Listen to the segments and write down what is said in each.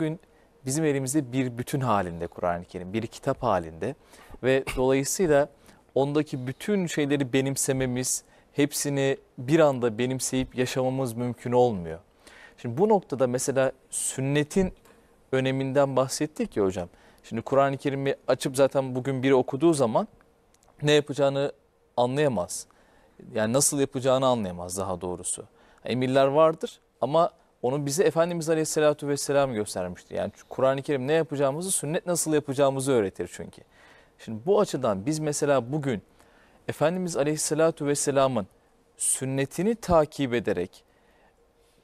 Bugün bizim elimizde bir bütün halinde Kur'an-ı Kerim, bir kitap halinde ve dolayısıyla ondaki bütün şeyleri benimsememiz, hepsini bir anda benimseyip yaşamamız mümkün olmuyor. Şimdi bu noktada mesela sünnetin öneminden bahsettik ya hocam. Şimdi Kur'an-ı Kerim'i açıp zaten bugün biri okuduğu zaman ne yapacağını anlayamaz. Yani nasıl yapacağını anlayamaz daha doğrusu. Emirler vardır ama onu bize Efendimiz Aleyhisselatü Vesselam göstermişti. Yani Kur'an-ı Kerim ne yapacağımızı, sünnet nasıl yapacağımızı öğretir çünkü. Şimdi bu açıdan biz mesela bugün Efendimiz Aleyhisselatü Vesselam'ın sünnetini takip ederek,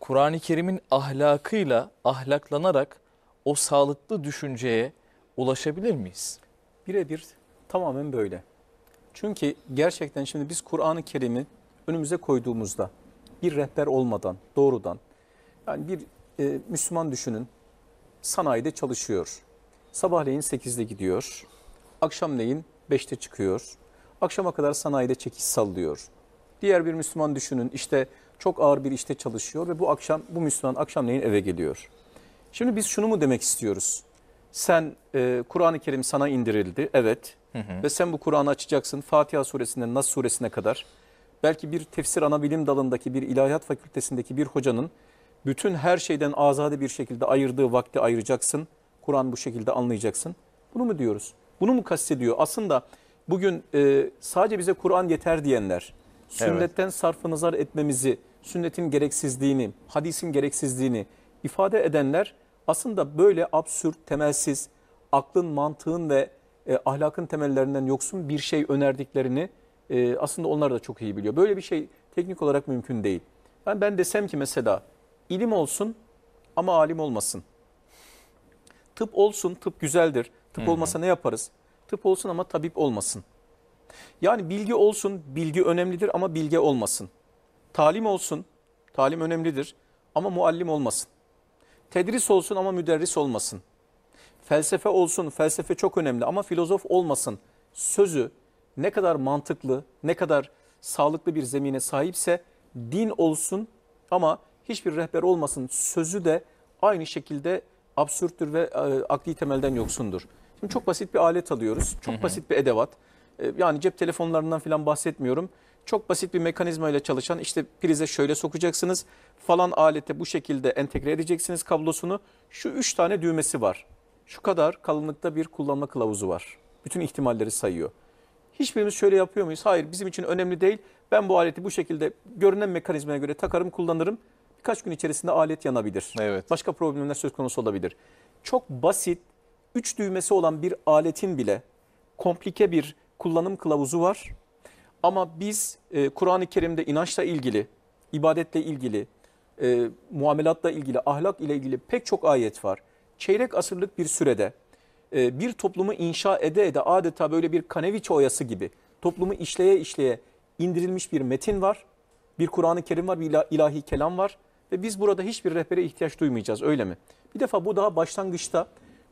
Kur'an-ı Kerim'in ahlakıyla ahlaklanarak o sağlıklı düşünceye ulaşabilir miyiz? Birebir tamamen böyle. Çünkü gerçekten şimdi biz Kur'an-ı Kerim'i önümüze koyduğumuzda bir rehber olmadan, doğrudan, yani bir e, Müslüman düşünün sanayide çalışıyor. Sabahleyin 8'de gidiyor. Akşamleyin 5'te çıkıyor. Akşama kadar sanayide çekiş sallıyor. Diğer bir Müslüman düşünün işte çok ağır bir işte çalışıyor ve bu akşam bu Müslüman akşamleyin eve geliyor. Şimdi biz şunu mu demek istiyoruz? Sen e, Kur'an-ı Kerim sana indirildi evet hı hı. ve sen bu Kur'an'ı açacaksın Fatiha suresinden Nas suresine kadar. Belki bir tefsir ana bilim dalındaki bir ilahiyat fakültesindeki bir hocanın bütün her şeyden azade bir şekilde ayırdığı vakti ayıracaksın. Kur'an bu şekilde anlayacaksın. Bunu mu diyoruz? Bunu mu kastediyor? Aslında bugün e, sadece bize Kur'an yeter diyenler, sünnetten evet. sarfı nazar etmemizi, sünnetin gereksizliğini, hadisin gereksizliğini ifade edenler aslında böyle absürt, temelsiz, aklın, mantığın ve e, ahlakın temellerinden yoksun bir şey önerdiklerini e, aslında onlar da çok iyi biliyor. Böyle bir şey teknik olarak mümkün değil. Ben, ben desem ki mesela İlim olsun ama alim olmasın. Tıp olsun, tıp güzeldir. Tıp Hı -hı. olmasa ne yaparız? Tıp olsun ama tabip olmasın. Yani bilgi olsun, bilgi önemlidir ama bilge olmasın. Talim olsun, talim önemlidir ama muallim olmasın. Tedris olsun ama müderris olmasın. Felsefe olsun, felsefe çok önemli ama filozof olmasın. Sözü ne kadar mantıklı, ne kadar sağlıklı bir zemine sahipse din olsun ama hiçbir rehber olmasın sözü de aynı şekilde absürttür ve e, akli temelden yoksundur. Şimdi çok basit bir alet alıyoruz. Çok basit bir edevat. E, yani cep telefonlarından falan bahsetmiyorum. Çok basit bir mekanizma ile çalışan işte prize şöyle sokacaksınız. Falan alete bu şekilde entegre edeceksiniz kablosunu. Şu üç tane düğmesi var. Şu kadar kalınlıkta bir kullanma kılavuzu var. Bütün ihtimalleri sayıyor. Hiçbirimiz şöyle yapıyor muyuz? Hayır bizim için önemli değil. Ben bu aleti bu şekilde görünen mekanizmaya göre takarım kullanırım birkaç gün içerisinde alet yanabilir. Evet. Başka problemler söz konusu olabilir. Çok basit 3 düğmesi olan bir aletin bile komplike bir kullanım kılavuzu var. Ama biz e, Kur'an-ı Kerim'de inançla ilgili, ibadetle ilgili, e, muamelatla ilgili, ahlak ile ilgili pek çok ayet var. Çeyrek asırlık bir sürede e, bir toplumu inşa ede ede adeta böyle bir kaneviçe oyası gibi toplumu işleye işleye indirilmiş bir metin var. Bir Kur'an-ı Kerim var, bir ilahi kelam var ve biz burada hiçbir rehbere ihtiyaç duymayacağız öyle mi? Bir defa bu daha başlangıçta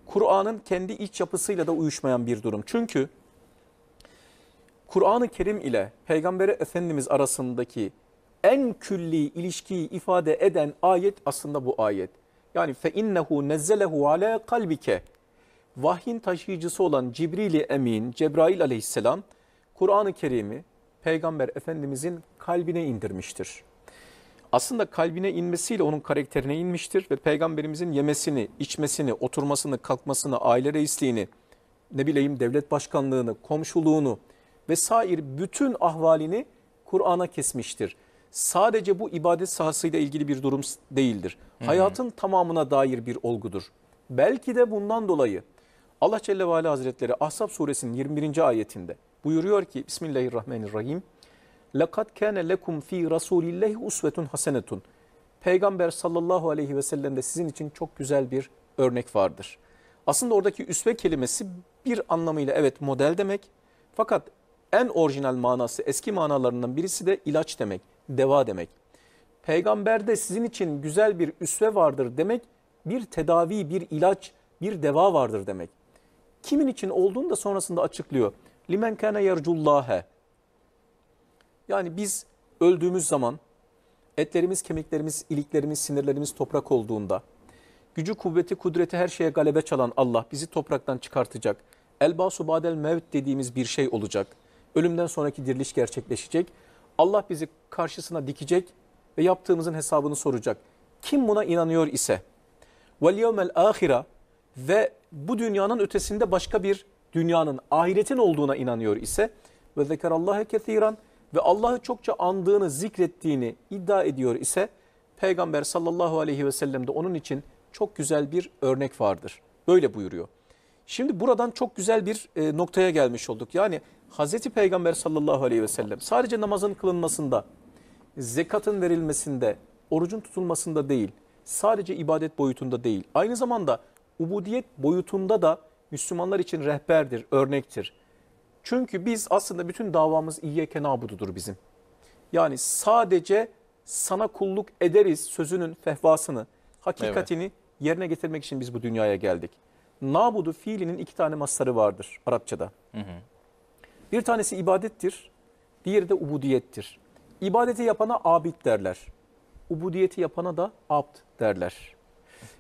Kur'an'ın kendi iç yapısıyla da uyuşmayan bir durum. Çünkü Kur'an-ı Kerim ile Peygamber Efendimiz arasındaki en külli ilişkiyi ifade eden ayet aslında bu ayet. Yani fe innehu nezzelehu ala kalbike. Vahyin taşıyıcısı olan Cibril-i Emin, Cebrail aleyhisselam Kur'an-ı Kerim'i Peygamber Efendimizin kalbine indirmiştir aslında kalbine inmesiyle onun karakterine inmiştir ve peygamberimizin yemesini, içmesini, oturmasını, kalkmasını, aile reisliğini, ne bileyim devlet başkanlığını, komşuluğunu vesaire bütün ahvalini Kur'an'a kesmiştir. Sadece bu ibadet sahasıyla ilgili bir durum değildir. Hı hı. Hayatın tamamına dair bir olgudur. Belki de bundan dolayı Allah Celle ve Aleyh Hazretleri Ahzab suresinin 21. ayetinde buyuruyor ki Bismillahirrahmanirrahim. لَقَدْ كَانَ لَكُمْ ف۪ي رَسُولِ اللّٰهِ اُسْوَةٌ حَسَنَةٌ Peygamber sallallahu aleyhi ve Sellem de sizin için çok güzel bir örnek vardır. Aslında oradaki üsve kelimesi bir anlamıyla evet model demek. Fakat en orijinal manası eski manalarından birisi de ilaç demek, deva demek. Peygamberde sizin için güzel bir üsve vardır demek bir tedavi, bir ilaç, bir deva vardır demek. Kimin için olduğunu da sonrasında açıklıyor. Limen kana yercullâhe yani biz öldüğümüz zaman etlerimiz, kemiklerimiz, iliklerimiz, sinirlerimiz toprak olduğunda gücü, kuvveti, kudreti her şeye galebe çalan Allah bizi topraktan çıkartacak. Elbasu badel mevt dediğimiz bir şey olacak. Ölümden sonraki diriliş gerçekleşecek. Allah bizi karşısına dikecek ve yaptığımızın hesabını soracak. Kim buna inanıyor ise وَالْيَوْمَ ahira ve bu dünyanın ötesinde başka bir dünyanın, ahiretin olduğuna inanıyor ise ve zekar zekerallahe kethiran ve Allah'ı çokça andığını, zikrettiğini iddia ediyor ise Peygamber sallallahu aleyhi ve sellem'de onun için çok güzel bir örnek vardır. Böyle buyuruyor. Şimdi buradan çok güzel bir e, noktaya gelmiş olduk. Yani Hazreti Peygamber sallallahu aleyhi ve sellem sadece namazın kılınmasında, zekatın verilmesinde, orucun tutulmasında değil, sadece ibadet boyutunda değil, aynı zamanda ubudiyet boyutunda da Müslümanlar için rehberdir, örnektir. Çünkü biz aslında bütün davamız İyyeke nabududur bizim. Yani sadece sana kulluk ederiz sözünün fehvasını, hakikatini evet. yerine getirmek için biz bu dünyaya geldik. Nabudu fiilinin iki tane masarı vardır Arapçada. Hı hı. Bir tanesi ibadettir, diğeri de ubudiyettir. İbadeti yapana abid derler. Ubudiyeti yapana da abd derler.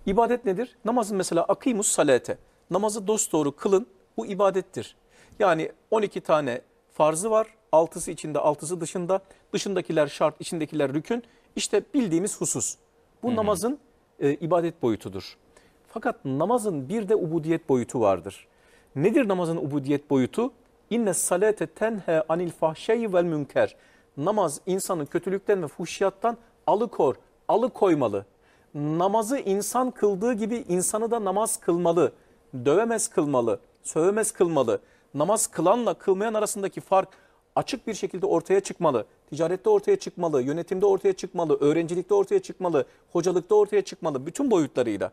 İbadet nedir? Namazın mesela akimus salate. Namazı dosdoğru kılın. Bu ibadettir. Yani 12 tane farzı var. altısı içinde, altısı dışında. Dışındakiler şart, içindekiler rükün. İşte bildiğimiz husus. Bu hı namazın e, ibadet boyutudur. Fakat namazın bir de ubudiyet boyutu vardır. Nedir namazın ubudiyet boyutu? İnne salate tenhe anil fahşeyi vel münker. Namaz insanı kötülükten ve fuhşiyattan alıkor, alıkoymalı. Namazı insan kıldığı gibi insanı da namaz kılmalı. Dövemez kılmalı, sövemez kılmalı namaz kılanla kılmayan arasındaki fark açık bir şekilde ortaya çıkmalı. Ticarette ortaya çıkmalı, yönetimde ortaya çıkmalı, öğrencilikte ortaya çıkmalı, hocalıkta ortaya çıkmalı bütün boyutlarıyla.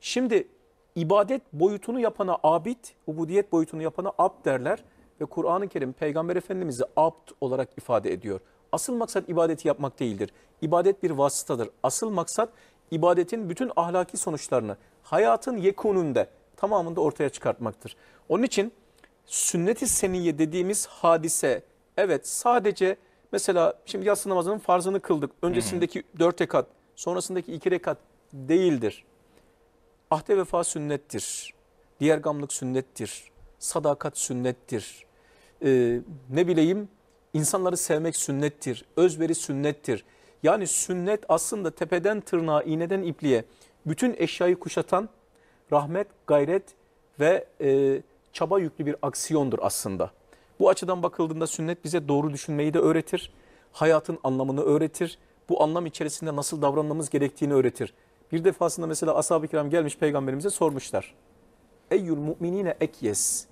Şimdi ibadet boyutunu yapana abid, ubudiyet boyutunu yapana ab derler ve Kur'an-ı Kerim Peygamber Efendimiz'i abd olarak ifade ediyor. Asıl maksat ibadeti yapmak değildir. İbadet bir vasıtadır. Asıl maksat ibadetin bütün ahlaki sonuçlarını hayatın yekununda, tamamında ortaya çıkartmaktır. Onun için sünnet-i seniye dediğimiz hadise evet sadece mesela şimdi yatsı namazının farzını kıldık. Öncesindeki hmm. dört rekat, sonrasındaki iki rekat değildir. Ahde vefa sünnettir. Diğer gamlık sünnettir. Sadakat sünnettir. Ee, ne bileyim insanları sevmek sünnettir. Özveri sünnettir. Yani sünnet aslında tepeden tırnağa, iğneden ipliğe bütün eşyayı kuşatan rahmet, gayret ve e, çaba yüklü bir aksiyondur aslında. Bu açıdan bakıldığında sünnet bize doğru düşünmeyi de öğretir. Hayatın anlamını öğretir. Bu anlam içerisinde nasıl davranmamız gerektiğini öğretir. Bir defasında mesela ashab-ı kiram gelmiş peygamberimize sormuşlar. Eyyul müminine ekyes.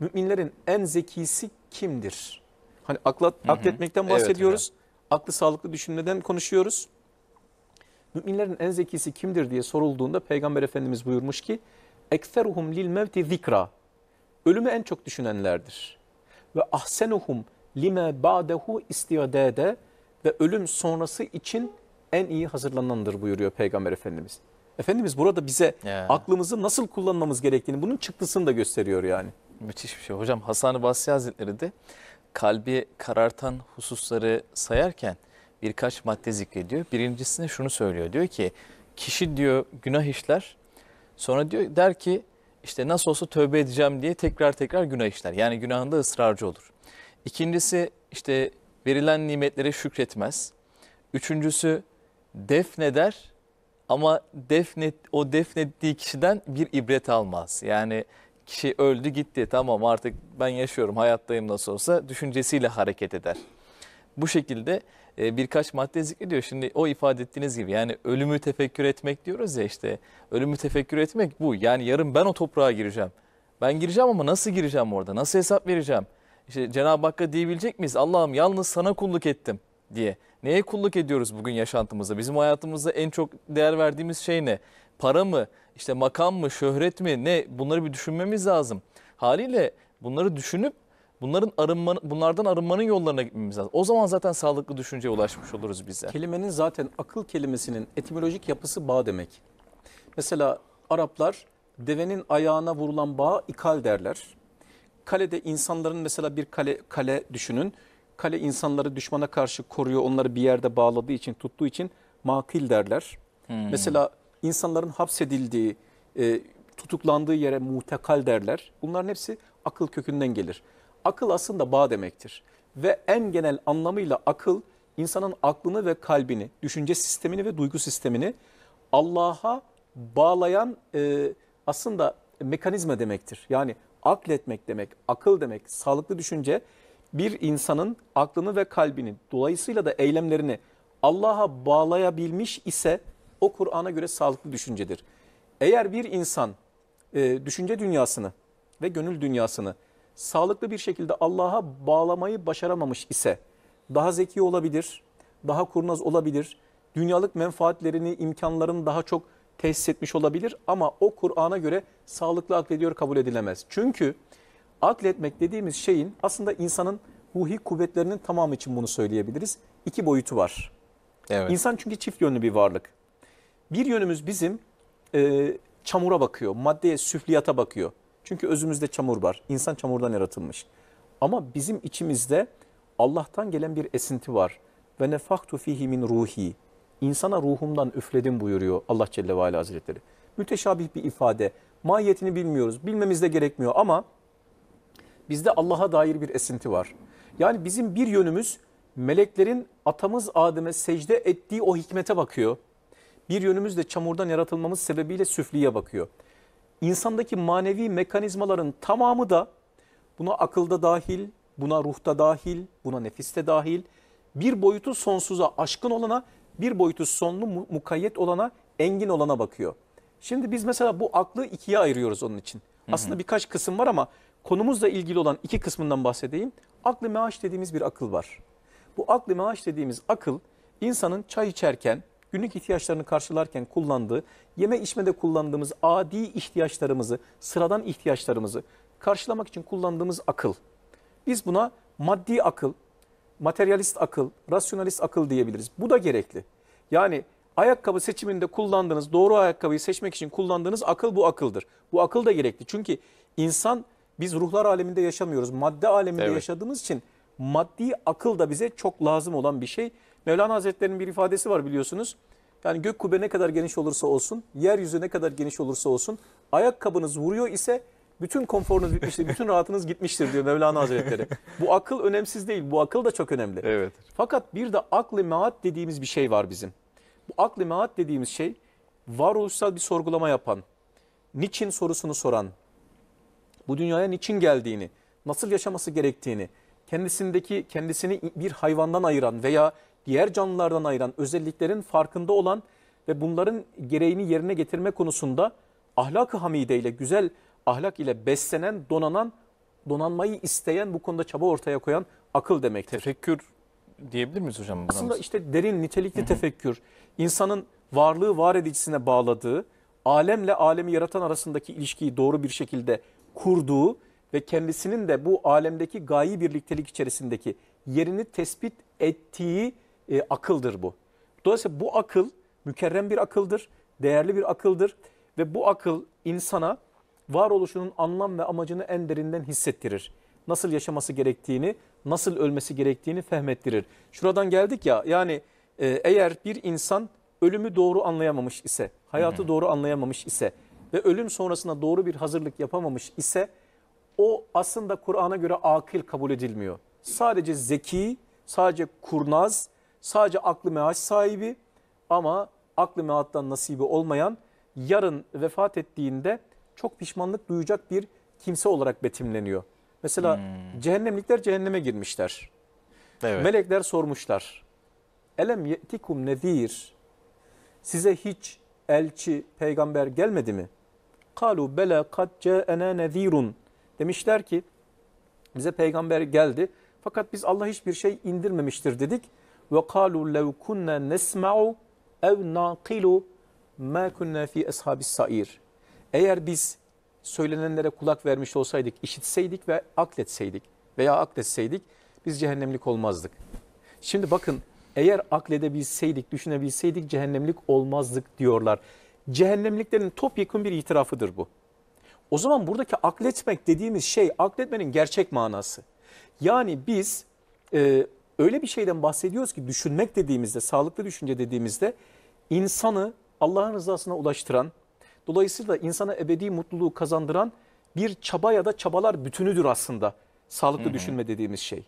Müminlerin en zekisi kimdir? Hani akla, hı hı. akletmekten bahsediyoruz. Evet, Aklı sağlıklı düşünmeden konuşuyoruz. Müminlerin en zekisi kimdir diye sorulduğunda Peygamber Efendimiz buyurmuş ki Ekferuhum lil mevti zikra ölümü en çok düşünenlerdir. Ve ahsenuhum lime ba'dehu istiyadede ve ölüm sonrası için en iyi hazırlanandır buyuruyor Peygamber Efendimiz. Efendimiz burada bize yeah. aklımızı nasıl kullanmamız gerektiğini bunun çıktısını da gösteriyor yani. Müthiş bir şey. Hocam Hasan-ı Basri Hazretleri de kalbi karartan hususları sayarken birkaç madde zikrediyor. Birincisine şunu söylüyor. Diyor ki kişi diyor günah işler sonra diyor der ki işte nasıl olsa tövbe edeceğim diye tekrar tekrar günah işler. Yani günahında ısrarcı olur. İkincisi işte verilen nimetlere şükretmez. Üçüncüsü defneder ama defnet o defnettiği kişiden bir ibret almaz. Yani kişi öldü gitti tamam artık ben yaşıyorum hayattayım nasıl olsa düşüncesiyle hareket eder bu şekilde e, birkaç madde zikrediyor. Şimdi o ifade ettiğiniz gibi yani ölümü tefekkür etmek diyoruz ya işte ölümü tefekkür etmek bu. Yani yarın ben o toprağa gireceğim. Ben gireceğim ama nasıl gireceğim orada? Nasıl hesap vereceğim? İşte Cenab-ı Hakk'a diyebilecek miyiz? Allah'ım yalnız sana kulluk ettim diye. Neye kulluk ediyoruz bugün yaşantımızda? Bizim hayatımızda en çok değer verdiğimiz şey ne? Para mı? İşte makam mı? Şöhret mi? Ne? Bunları bir düşünmemiz lazım. Haliyle bunları düşünüp Bunların arınma, bunlardan arınmanın yollarına gitmemiz lazım. O zaman zaten sağlıklı düşünceye ulaşmış oluruz bizler. Kelimenin zaten akıl kelimesinin etimolojik yapısı bağ demek. Mesela Araplar devenin ayağına vurulan bağa ikal derler. Kalede insanların mesela bir kale, kale düşünün. Kale insanları düşmana karşı koruyor, onları bir yerde bağladığı için, tuttuğu için makil derler. Hmm. Mesela insanların hapsedildiği, e, tutuklandığı yere mutekal derler. Bunların hepsi akıl kökünden gelir. Akıl aslında bağ demektir. Ve en genel anlamıyla akıl insanın aklını ve kalbini, düşünce sistemini ve duygu sistemini Allah'a bağlayan e, aslında mekanizma demektir. Yani akletmek demek, akıl demek, sağlıklı düşünce bir insanın aklını ve kalbini dolayısıyla da eylemlerini Allah'a bağlayabilmiş ise o Kur'an'a göre sağlıklı düşüncedir. Eğer bir insan e, düşünce dünyasını ve gönül dünyasını sağlıklı bir şekilde Allah'a bağlamayı başaramamış ise daha zeki olabilir, daha kurnaz olabilir, dünyalık menfaatlerini, imkanlarını daha çok tesis etmiş olabilir ama o Kur'an'a göre sağlıklı aklediyor kabul edilemez. Çünkü akletmek dediğimiz şeyin aslında insanın ruhi kuvvetlerinin tamamı için bunu söyleyebiliriz. İki boyutu var. Evet. İnsan çünkü çift yönlü bir varlık. Bir yönümüz bizim e, çamura bakıyor, maddeye, süfliyata bakıyor. Çünkü özümüzde çamur var. İnsan çamurdan yaratılmış. Ama bizim içimizde Allah'tan gelen bir esinti var. Ve nefaktu fihi min ruhi. İnsana ruhumdan üfledim buyuruyor Allah Celle ve Aleyh Hazretleri. Müteşabih bir ifade. Mahiyetini bilmiyoruz. Bilmemiz de gerekmiyor ama bizde Allah'a dair bir esinti var. Yani bizim bir yönümüz meleklerin atamız Adem'e secde ettiği o hikmete bakıyor. Bir yönümüz de çamurdan yaratılmamız sebebiyle süfliye bakıyor insandaki manevi mekanizmaların tamamı da buna akılda dahil, buna ruhta dahil, buna nefiste dahil, bir boyutu sonsuza aşkın olana, bir boyutu sonlu mukayyet olana, engin olana bakıyor. Şimdi biz mesela bu aklı ikiye ayırıyoruz onun için. Aslında hı hı. birkaç kısım var ama konumuzla ilgili olan iki kısmından bahsedeyim. Aklı meaş dediğimiz bir akıl var. Bu aklı meaş dediğimiz akıl insanın çay içerken, günlük ihtiyaçlarını karşılarken kullandığı, yeme içmede kullandığımız adi ihtiyaçlarımızı, sıradan ihtiyaçlarımızı karşılamak için kullandığımız akıl. Biz buna maddi akıl, materyalist akıl, rasyonalist akıl diyebiliriz. Bu da gerekli. Yani ayakkabı seçiminde kullandığınız, doğru ayakkabıyı seçmek için kullandığınız akıl bu akıldır. Bu akıl da gerekli. Çünkü insan biz ruhlar aleminde yaşamıyoruz. Madde aleminde evet. yaşadığımız için maddi akıl da bize çok lazım olan bir şey. Mevlana Hazretleri'nin bir ifadesi var biliyorsunuz. Yani gök kubbe ne kadar geniş olursa olsun, yeryüzü ne kadar geniş olursa olsun, ayakkabınız vuruyor ise bütün konforunuz bitmiştir, bütün rahatınız gitmiştir diyor Mevlana Hazretleri. Bu akıl önemsiz değil, bu akıl da çok önemli. Evet. Fakat bir de akli meat dediğimiz bir şey var bizim. Bu akli meat dediğimiz şey varoluşsal bir sorgulama yapan, niçin sorusunu soran, bu dünyaya niçin geldiğini, nasıl yaşaması gerektiğini, kendisindeki kendisini bir hayvandan ayıran veya diğer canlılardan ayıran özelliklerin farkında olan ve bunların gereğini yerine getirme konusunda ahlakı hamide ile güzel ahlak ile beslenen, donanan, donanmayı isteyen bu konuda çaba ortaya koyan akıl demektir. Tefekkür diyebilir miyiz hocam? Buna Aslında işte derin nitelikli tefekkür, insanın varlığı var edicisine bağladığı, alemle alemi yaratan arasındaki ilişkiyi doğru bir şekilde kurduğu ve kendisinin de bu alemdeki gayi birliktelik içerisindeki yerini tespit ettiği e, akıldır bu. Dolayısıyla bu akıl mükerrem bir akıldır, değerli bir akıldır ve bu akıl insana varoluşunun anlam ve amacını en derinden hissettirir. Nasıl yaşaması gerektiğini, nasıl ölmesi gerektiğini fehmettirir. Şuradan geldik ya yani e, eğer bir insan ölümü doğru anlayamamış ise, hayatı doğru anlayamamış ise ve ölüm sonrasında doğru bir hazırlık yapamamış ise o aslında Kur'an'a göre akil kabul edilmiyor. Sadece zeki, sadece kurnaz, Sadece aklı meaş sahibi ama aklı meattan nasibi olmayan yarın vefat ettiğinde çok pişmanlık duyacak bir kimse olarak betimleniyor. Mesela hmm. cehennemlikler cehenneme girmişler. Evet. Melekler sormuşlar. Elem yetikum nedir? Size hiç elçi, peygamber gelmedi mi? Kalu bela kad ce'ena nezirun. Demişler ki bize peygamber geldi fakat biz Allah hiçbir şey indirmemiştir dedik ve kalu lev kunna nesma'u ev naqilu ma kunna fi ashabis sair. Eğer biz söylenenlere kulak vermiş olsaydık, işitseydik ve akletseydik veya akletseydik biz cehennemlik olmazdık. Şimdi bakın eğer akledebilseydik, düşünebilseydik cehennemlik olmazdık diyorlar. Cehennemliklerin topyekun bir itirafıdır bu. O zaman buradaki akletmek dediğimiz şey akletmenin gerçek manası. Yani biz e, öyle bir şeyden bahsediyoruz ki düşünmek dediğimizde, sağlıklı düşünce dediğimizde insanı Allah'ın rızasına ulaştıran, dolayısıyla insana ebedi mutluluğu kazandıran bir çaba ya da çabalar bütünüdür aslında sağlıklı Hı -hı. düşünme dediğimiz şey.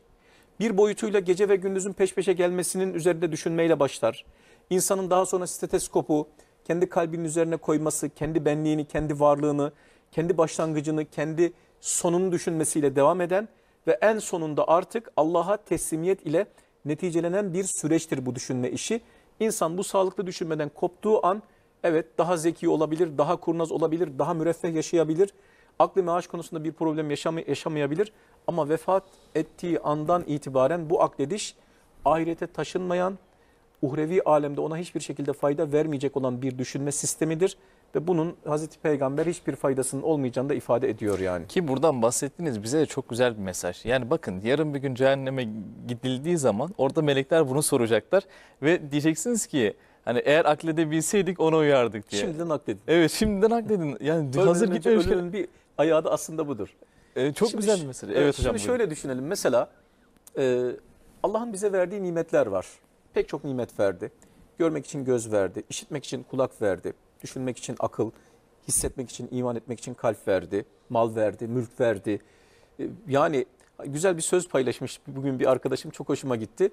Bir boyutuyla gece ve gündüzün peş peşe gelmesinin üzerinde düşünmeyle başlar. İnsanın daha sonra stetoskopu kendi kalbinin üzerine koyması, kendi benliğini, kendi varlığını, kendi başlangıcını, kendi sonunu düşünmesiyle devam eden ve en sonunda artık Allah'a teslimiyet ile neticelenen bir süreçtir bu düşünme işi. İnsan bu sağlıklı düşünmeden koptuğu an evet daha zeki olabilir, daha kurnaz olabilir, daha müreffeh yaşayabilir. Aklı meaş konusunda bir problem yaşamay yaşamayabilir ama vefat ettiği andan itibaren bu aklediş ahirete taşınmayan, uhrevi alemde ona hiçbir şekilde fayda vermeyecek olan bir düşünme sistemidir ve bunun Hazreti Peygamber hiçbir faydasının olmayacağını da ifade ediyor yani. Ki buradan bahsettiğiniz bize de çok güzel bir mesaj. Yani bakın yarın bir gün cehenneme gidildiği zaman orada melekler bunu soracaklar ve diyeceksiniz ki Hani eğer akledebilseydik ona uyardık diye. Şimdiden akledin. Evet şimdiden akledin. Yani ölmeden hazır gitmemişken. bir ayağı da aslında budur. Ee, çok şimdi, güzel bir mesele. Evet, evet hocam. Şimdi buyurun. şöyle düşünelim. Mesela e, Allah'ın bize verdiği nimetler var. Pek çok nimet verdi. Görmek için göz verdi. işitmek için kulak verdi Düşünmek için akıl, hissetmek için, iman etmek için kalp verdi, mal verdi, mülk verdi. Ee, yani güzel bir söz paylaşmış bugün bir arkadaşım çok hoşuma gitti.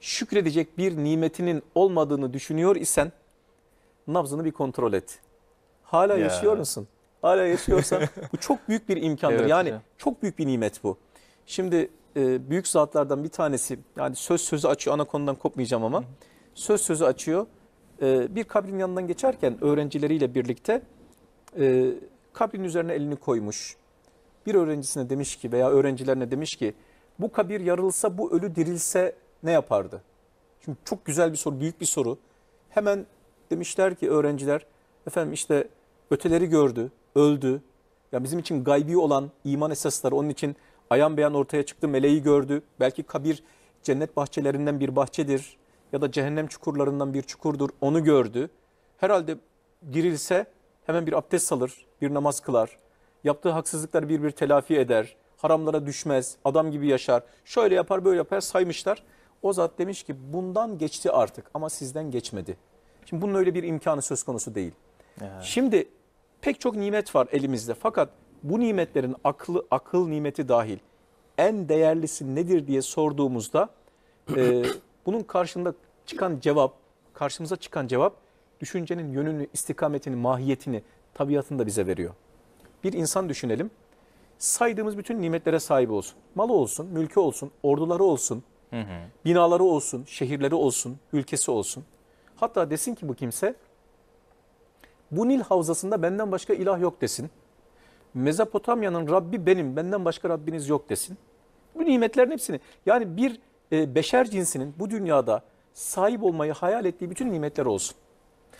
Şükredecek bir nimetinin olmadığını düşünüyor isen nabzını bir kontrol et. Hala ya. yaşıyor musun? Hala yaşıyorsan bu çok büyük bir imkandır. Evet, yani ya. çok büyük bir nimet bu. Şimdi e, büyük zatlardan bir tanesi yani söz sözü açıyor ana konudan kopmayacağım ama söz sözü açıyor. Ee, bir kabrin yanından geçerken öğrencileriyle birlikte e, kabrin üzerine elini koymuş. Bir öğrencisine demiş ki veya öğrencilerine demiş ki bu kabir yarılsa bu ölü dirilse ne yapardı? Şimdi çok güzel bir soru, büyük bir soru. Hemen demişler ki öğrenciler efendim işte öteleri gördü, öldü. Ya bizim için gaybi olan iman esasları onun için ayan beyan ortaya çıktı, meleği gördü. Belki kabir cennet bahçelerinden bir bahçedir ya da cehennem çukurlarından bir çukurdur onu gördü. Herhalde girilse hemen bir abdest alır, bir namaz kılar. Yaptığı haksızlıklar bir bir telafi eder. Haramlara düşmez, adam gibi yaşar. Şöyle yapar, böyle yapar saymışlar. O zat demiş ki bundan geçti artık ama sizden geçmedi. Şimdi bunun öyle bir imkanı söz konusu değil. Evet. Şimdi pek çok nimet var elimizde fakat bu nimetlerin aklı, akıl nimeti dahil en değerlisi nedir diye sorduğumuzda e, bunun karşında çıkan cevap, karşımıza çıkan cevap düşüncenin yönünü, istikametini, mahiyetini, tabiatını da bize veriyor. Bir insan düşünelim. Saydığımız bütün nimetlere sahip olsun. Malı olsun, mülkü olsun, orduları olsun, hı hı. binaları olsun, şehirleri olsun, ülkesi olsun. Hatta desin ki bu kimse bu Nil havzasında benden başka ilah yok desin. Mezopotamya'nın Rabbi benim, benden başka Rabbiniz yok desin. Bu nimetlerin hepsini yani bir ee, beşer cinsinin bu dünyada sahip olmayı hayal ettiği bütün nimetler olsun.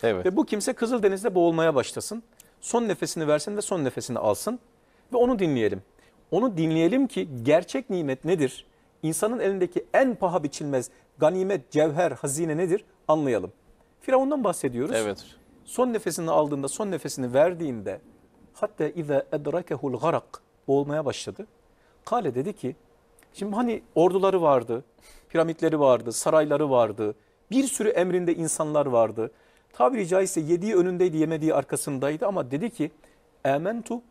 Evet. Ve bu kimse Kızıldeniz'de boğulmaya başlasın. Son nefesini versin ve son nefesini alsın. Ve onu dinleyelim. Onu dinleyelim ki gerçek nimet nedir? İnsanın elindeki en paha biçilmez ganimet, cevher, hazine nedir? Anlayalım. Firavundan bahsediyoruz. Evet. Son nefesini aldığında, son nefesini verdiğinde hatta iza edrakehul garak boğulmaya başladı. Kale dedi ki Şimdi hani orduları vardı, piramitleri vardı, sarayları vardı, bir sürü emrinde insanlar vardı. Tabiri caizse yediği önündeydi, yemediği arkasındaydı ama dedi ki Âmentu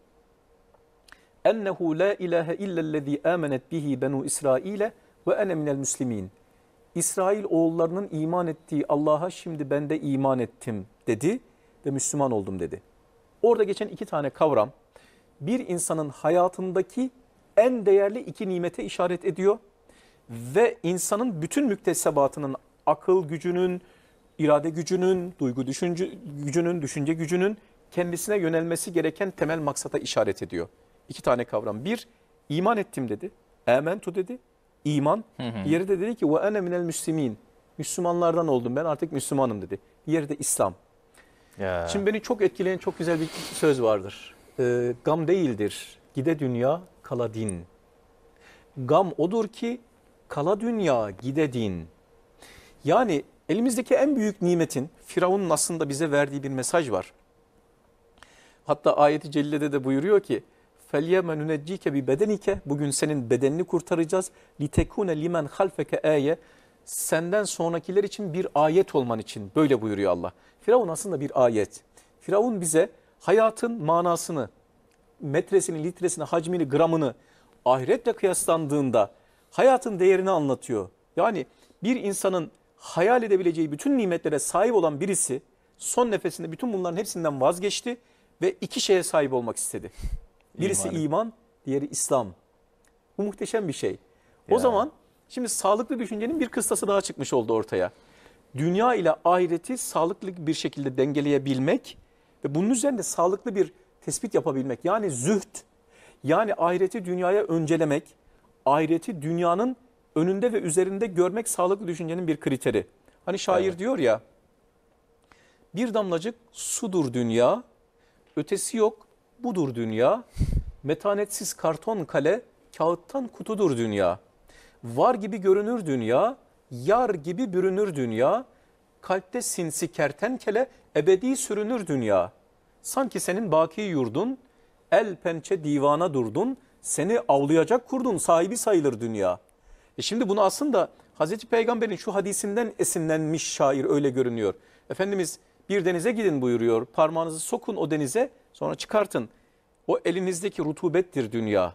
ennehu la ilahe illellezî âmenet bihi benu İsraile ve ene minel müslimin. İsrail oğullarının iman ettiği Allah'a şimdi ben de iman ettim dedi ve Müslüman oldum dedi. Orada geçen iki tane kavram bir insanın hayatındaki en değerli iki nimete işaret ediyor ve insanın bütün müktesebatının akıl gücünün, irade gücünün, duygu düşünce gücünün, düşünce gücünün kendisine yönelmesi gereken temel maksata işaret ediyor. İki tane kavram. Bir, iman ettim dedi. Ementu dedi. İman. Hı Diğeri de dedi ki ve ene minel müslimin. Müslümanlardan oldum ben artık Müslümanım dedi. Diğeri de İslam. Ya. Şimdi beni çok etkileyen çok güzel bir söz vardır. E, gam değildir. Gide dünya, kaladin. Gam odur ki kala dünya gide din. Yani elimizdeki en büyük nimetin Firavun'un aslında bize verdiği bir mesaj var. Hatta ayeti cellede de buyuruyor ki فَلْيَمَ نُنَجِّيكَ بِبَدَنِكَ Bugün senin bedenini kurtaracağız. لِتَكُونَ limen halfeke aye Senden sonrakiler için bir ayet olman için böyle buyuruyor Allah. Firavun aslında bir ayet. Firavun bize hayatın manasını, metresini, litresini, hacmini, gramını ahiretle kıyaslandığında hayatın değerini anlatıyor. Yani bir insanın hayal edebileceği bütün nimetlere sahip olan birisi son nefesinde bütün bunların hepsinden vazgeçti ve iki şeye sahip olmak istedi. Birisi iman, iman diğeri İslam. Bu muhteşem bir şey. O ya. zaman şimdi sağlıklı düşüncenin bir kıstası daha çıkmış oldu ortaya. Dünya ile ahireti sağlıklı bir şekilde dengeleyebilmek ve bunun üzerinde sağlıklı bir tespit yapabilmek. Yani züht, yani ahireti dünyaya öncelemek, ahireti dünyanın önünde ve üzerinde görmek sağlıklı düşüncenin bir kriteri. Hani şair evet. diyor ya, bir damlacık sudur dünya, ötesi yok budur dünya, metanetsiz karton kale, kağıttan kutudur dünya. Var gibi görünür dünya, yar gibi bürünür dünya, kalpte sinsi kertenkele, ebedi sürünür dünya.'' Sanki senin baki yurdun, el pençe divana durdun, seni avlayacak kurdun, sahibi sayılır dünya. E şimdi bunu aslında Hazreti Peygamber'in şu hadisinden esinlenmiş şair öyle görünüyor. Efendimiz bir denize gidin buyuruyor, parmağınızı sokun o denize sonra çıkartın. O elinizdeki rutubettir dünya,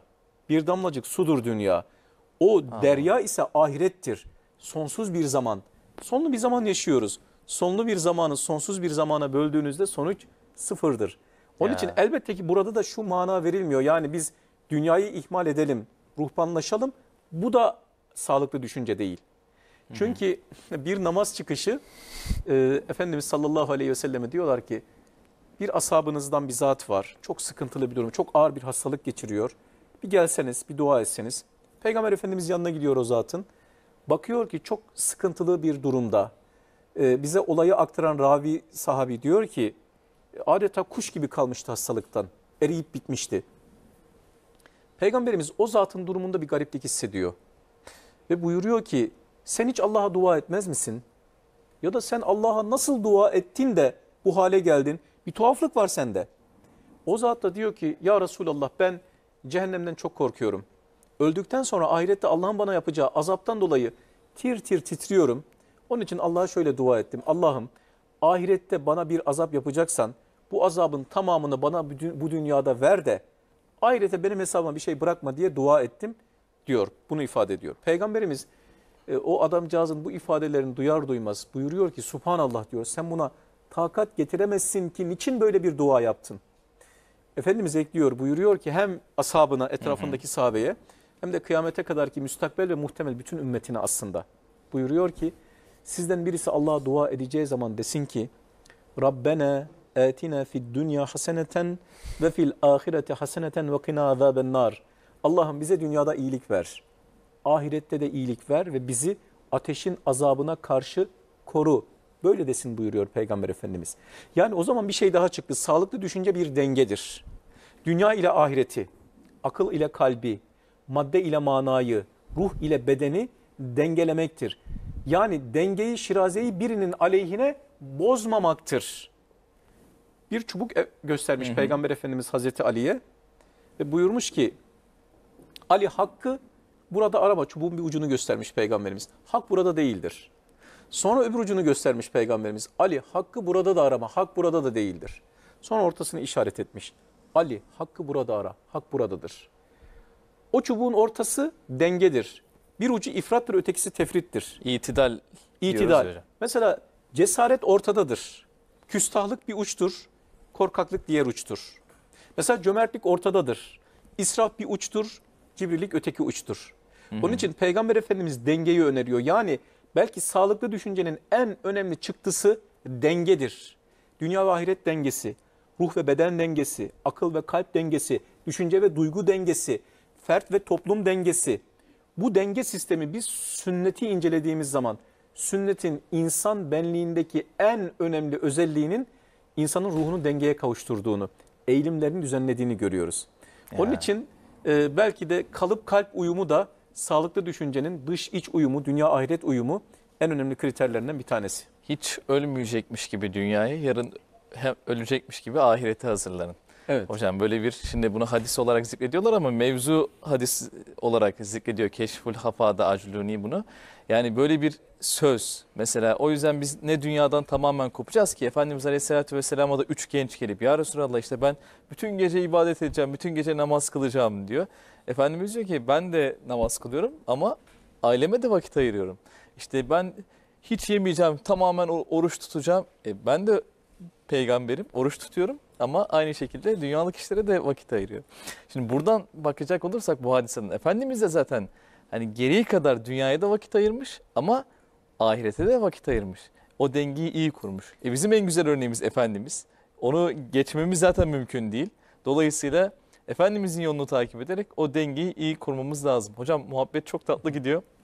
bir damlacık sudur dünya. O Aa. derya ise ahirettir, sonsuz bir zaman. Sonlu bir zaman yaşıyoruz. Sonlu bir zamanı sonsuz bir zamana böldüğünüzde sonuç sıfırdır. Onun ya. için elbette ki burada da şu mana verilmiyor. Yani biz dünyayı ihmal edelim, ruhbanlaşalım. Bu da sağlıklı düşünce değil. Çünkü hmm. bir namaz çıkışı e, Efendimiz sallallahu aleyhi ve selleme diyorlar ki bir asabınızdan bir zat var. Çok sıkıntılı bir durum, çok ağır bir hastalık geçiriyor. Bir gelseniz, bir dua etseniz. Peygamber Efendimiz yanına gidiyor o zatın. Bakıyor ki çok sıkıntılı bir durumda. E, bize olayı aktaran ravi sahabi diyor ki adeta kuş gibi kalmıştı hastalıktan. Eriyip bitmişti. Peygamberimiz o zatın durumunda bir gariplik hissediyor. Ve buyuruyor ki sen hiç Allah'a dua etmez misin? Ya da sen Allah'a nasıl dua ettin de bu hale geldin? Bir tuhaflık var sende. O zat da diyor ki ya Resulallah ben cehennemden çok korkuyorum. Öldükten sonra ahirette Allah'ın bana yapacağı azaptan dolayı tir tir titriyorum. Onun için Allah'a şöyle dua ettim. Allah'ım ahirette bana bir azap yapacaksan bu azabın tamamını bana bu dünyada ver de ahirete benim hesabıma bir şey bırakma diye dua ettim diyor. Bunu ifade ediyor. Peygamberimiz e, o adamcağızın bu ifadelerini duyar duymaz buyuruyor ki Subhanallah diyor sen buna takat getiremezsin ki niçin böyle bir dua yaptın? Efendimiz ekliyor buyuruyor ki hem ashabına etrafındaki sahabeye hem de kıyamete kadar ki müstakbel ve muhtemel bütün ümmetine aslında buyuruyor ki sizden birisi Allah'a dua edeceği zaman desin ki Rabbena atina fid dünya haseneten ve fil ahireti haseneten ve kina azaben nar. Allah'ım bize dünyada iyilik ver. Ahirette de iyilik ver ve bizi ateşin azabına karşı koru. Böyle desin buyuruyor Peygamber Efendimiz. Yani o zaman bir şey daha çıktı. Sağlıklı düşünce bir dengedir. Dünya ile ahireti, akıl ile kalbi, madde ile manayı, ruh ile bedeni dengelemektir. Yani dengeyi, şirazeyi birinin aleyhine bozmamaktır bir çubuk e, göstermiş hı hı. Peygamber Efendimiz Hazreti Ali'ye ve buyurmuş ki Ali hakkı burada arama çubuğun bir ucunu göstermiş Peygamberimiz. Hak burada değildir. Sonra öbür ucunu göstermiş Peygamberimiz. Ali hakkı burada da arama, hak burada da değildir. Sonra ortasını işaret etmiş. Ali hakkı burada ara, hak buradadır. O çubuğun ortası dengedir. Bir ucu ifrattır, ötekisi tefrittir. İtidal. İtidal. Mesela cesaret ortadadır. Küstahlık bir uçtur korkaklık diğer uçtur. Mesela cömertlik ortadadır. İsraf bir uçtur, Cibrilik öteki uçtur. Hı hı. Onun için Peygamber Efendimiz dengeyi öneriyor. Yani belki sağlıklı düşüncenin en önemli çıktısı dengedir. Dünya ve ahiret dengesi, ruh ve beden dengesi, akıl ve kalp dengesi, düşünce ve duygu dengesi, fert ve toplum dengesi. Bu denge sistemi biz sünneti incelediğimiz zaman sünnetin insan benliğindeki en önemli özelliğinin insanın ruhunu dengeye kavuşturduğunu, eğilimlerini düzenlediğini görüyoruz. Ya. Onun için e, belki de kalıp kalp uyumu da sağlıklı düşüncenin dış iç uyumu, dünya ahiret uyumu en önemli kriterlerinden bir tanesi. Hiç ölmeyecekmiş gibi dünyaya, yarın hem ölecekmiş gibi ahirete hazırlanın. Evet. Hocam böyle bir şimdi bunu hadis olarak zikrediyorlar ama mevzu hadis olarak zikrediyor. Keşful hafada acluni bunu. Yani böyle bir söz mesela o yüzden biz ne dünyadan tamamen kopacağız ki Efendimiz Aleyhisselatü Vesselam'a da üç genç gelip ya Resulallah işte ben bütün gece ibadet edeceğim, bütün gece namaz kılacağım diyor. Efendimiz diyor ki ben de namaz kılıyorum ama aileme de vakit ayırıyorum. İşte ben hiç yemeyeceğim, tamamen oruç tutacağım. E ben de peygamberim, oruç tutuyorum ama aynı şekilde dünyalık işlere de vakit ayırıyor. Şimdi buradan bakacak olursak bu hadiseden Efendimiz de zaten hani geriye kadar dünyaya da vakit ayırmış ama ahirete de vakit ayırmış. O dengeyi iyi kurmuş. E bizim en güzel örneğimiz Efendimiz. Onu geçmemiz zaten mümkün değil. Dolayısıyla Efendimizin yolunu takip ederek o dengeyi iyi kurmamız lazım. Hocam muhabbet çok tatlı gidiyor.